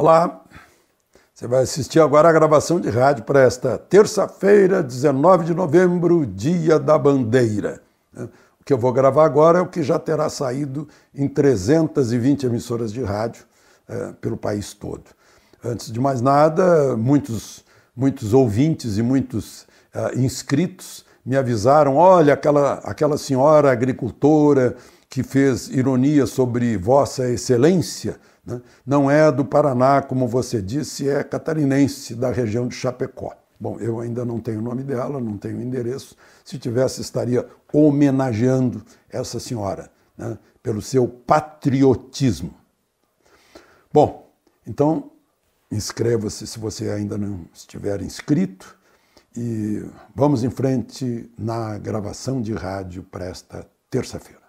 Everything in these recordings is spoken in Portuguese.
Olá, você vai assistir agora a gravação de rádio para esta terça-feira, 19 de novembro, Dia da Bandeira. O que eu vou gravar agora é o que já terá saído em 320 emissoras de rádio é, pelo país todo. Antes de mais nada, muitos, muitos ouvintes e muitos é, inscritos me avisaram: olha, aquela, aquela senhora agricultora que fez ironia sobre Vossa Excelência, né? não é do Paraná, como você disse, é catarinense, da região de Chapecó. Bom, eu ainda não tenho o nome dela, não tenho o endereço. Se tivesse, estaria homenageando essa senhora né? pelo seu patriotismo. Bom, então inscreva-se se você ainda não estiver inscrito e vamos em frente na gravação de rádio para esta terça-feira.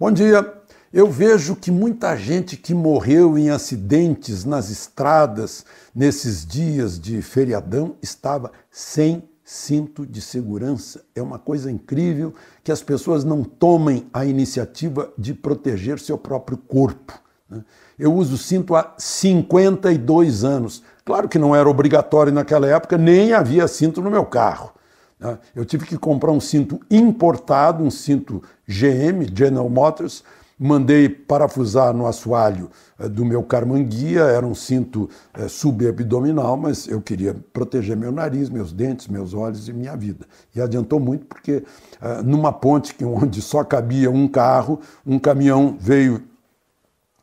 Bom dia. Eu vejo que muita gente que morreu em acidentes nas estradas nesses dias de feriadão estava sem cinto de segurança. É uma coisa incrível que as pessoas não tomem a iniciativa de proteger seu próprio corpo. Né? Eu uso cinto há 52 anos. Claro que não era obrigatório naquela época, nem havia cinto no meu carro. Né? Eu tive que comprar um cinto importado, um cinto GM, General Motors, mandei parafusar no assoalho eh, do meu carmanguia, era um cinto eh, subabdominal, mas eu queria proteger meu nariz, meus dentes, meus olhos e minha vida. E adiantou muito porque eh, numa ponte que, onde só cabia um carro, um caminhão veio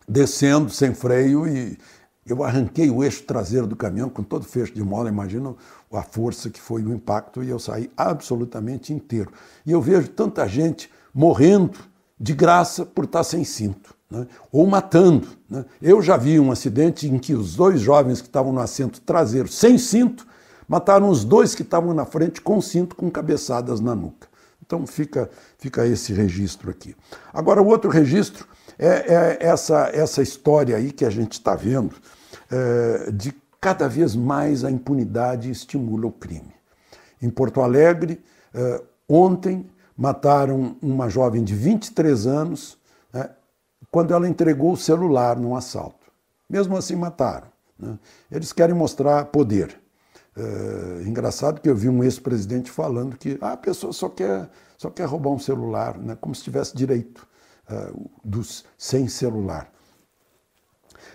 descendo sem freio e, eu arranquei o eixo traseiro do caminhão com todo fecho de mola, imagina a força que foi o impacto, e eu saí absolutamente inteiro. E eu vejo tanta gente morrendo de graça por estar sem cinto, né? ou matando. Né? Eu já vi um acidente em que os dois jovens que estavam no assento traseiro sem cinto mataram os dois que estavam na frente com cinto, com cabeçadas na nuca. Então fica, fica esse registro aqui. Agora, o outro registro é, é essa, essa história aí que a gente está vendo é, de cada vez mais a impunidade estimula o crime. Em Porto Alegre, é, ontem mataram uma jovem de 23 anos né, quando ela entregou o celular num assalto. Mesmo assim, mataram. Né? Eles querem mostrar poder. É, engraçado que eu vi um ex-presidente falando que ah, a pessoa só quer, só quer roubar um celular, né? como se tivesse direito. Ah, dos sem celular.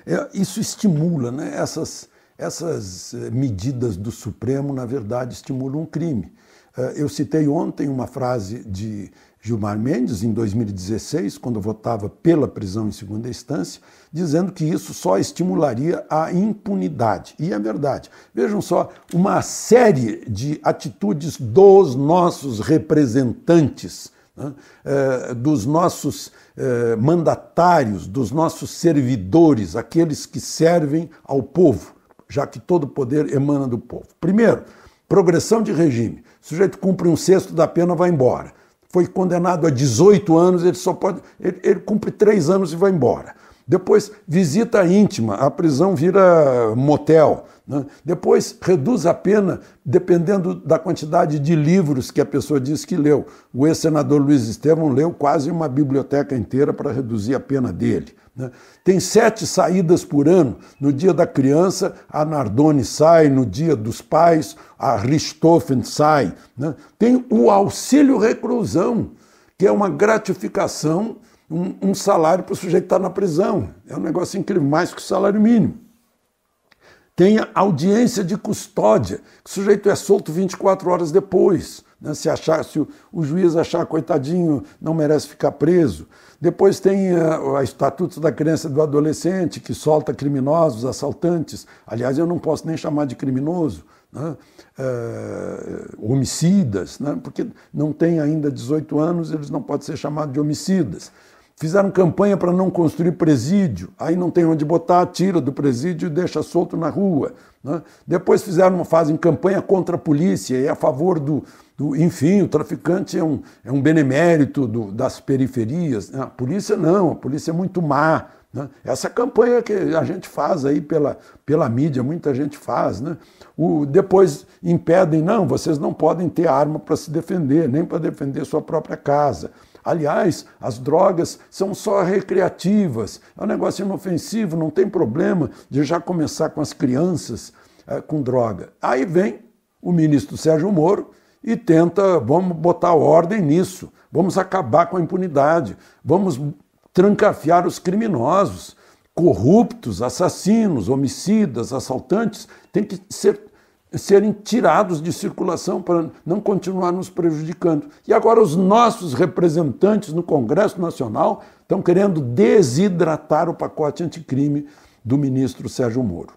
É, isso estimula, né? essas, essas eh, medidas do Supremo, na verdade, estimulam um crime. Ah, eu citei ontem uma frase de Gilmar Mendes, em 2016, quando votava pela prisão em segunda instância, dizendo que isso só estimularia a impunidade. E é verdade. Vejam só, uma série de atitudes dos nossos representantes né? Eh, dos nossos eh, mandatários, dos nossos servidores, aqueles que servem ao povo, já que todo poder emana do povo. Primeiro, progressão de regime. O sujeito cumpre um sexto da pena, vai embora. Foi condenado a 18 anos, ele só pode. Ele, ele cumpre três anos e vai embora. Depois, visita íntima, a prisão vira motel. Né? Depois, reduz a pena dependendo da quantidade de livros que a pessoa diz que leu. O ex-senador Luiz Estevão leu quase uma biblioteca inteira para reduzir a pena dele. Né? Tem sete saídas por ano. No dia da criança, a Nardone sai, no dia dos pais, a Richthofen sai. Né? Tem o auxílio reclusão, que é uma gratificação um, um salário para o sujeito estar na prisão. É um negócio incrível, mais que o salário mínimo. Tenha audiência de custódia, que o sujeito é solto 24 horas depois. Né? Se, achar, se o, o juiz achar, coitadinho, não merece ficar preso. Depois tem eh, a, o Estatuto da Criança e do Adolescente, que solta criminosos, assaltantes. Aliás, eu não posso nem chamar de criminoso. Né? É, homicidas, né? porque não tem ainda 18 anos, eles não podem ser chamados de homicidas. Fizeram campanha para não construir presídio, aí não tem onde botar, tira do presídio e deixa solto na rua. Né? Depois fizeram uma fase em campanha contra a polícia e é a favor do, do enfim, o traficante é um, é um benemérito do, das periferias. Né? A polícia não, a polícia é muito má. Né? Essa campanha que a gente faz aí pela, pela mídia, muita gente faz. Né? O, depois impedem, não, vocês não podem ter arma para se defender, nem para defender sua própria casa. Aliás, as drogas são só recreativas, é um negócio inofensivo, não tem problema de já começar com as crianças é, com droga. Aí vem o ministro Sérgio Moro e tenta, vamos botar ordem nisso, vamos acabar com a impunidade, vamos trancafiar os criminosos, corruptos, assassinos, homicidas, assaltantes, tem que ser serem tirados de circulação para não continuar nos prejudicando. E agora os nossos representantes no Congresso Nacional estão querendo desidratar o pacote anticrime do ministro Sérgio Moro.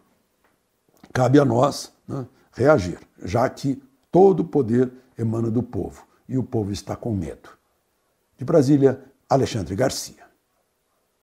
Cabe a nós né, reagir, já que todo o poder emana do povo e o povo está com medo. De Brasília, Alexandre Garcia.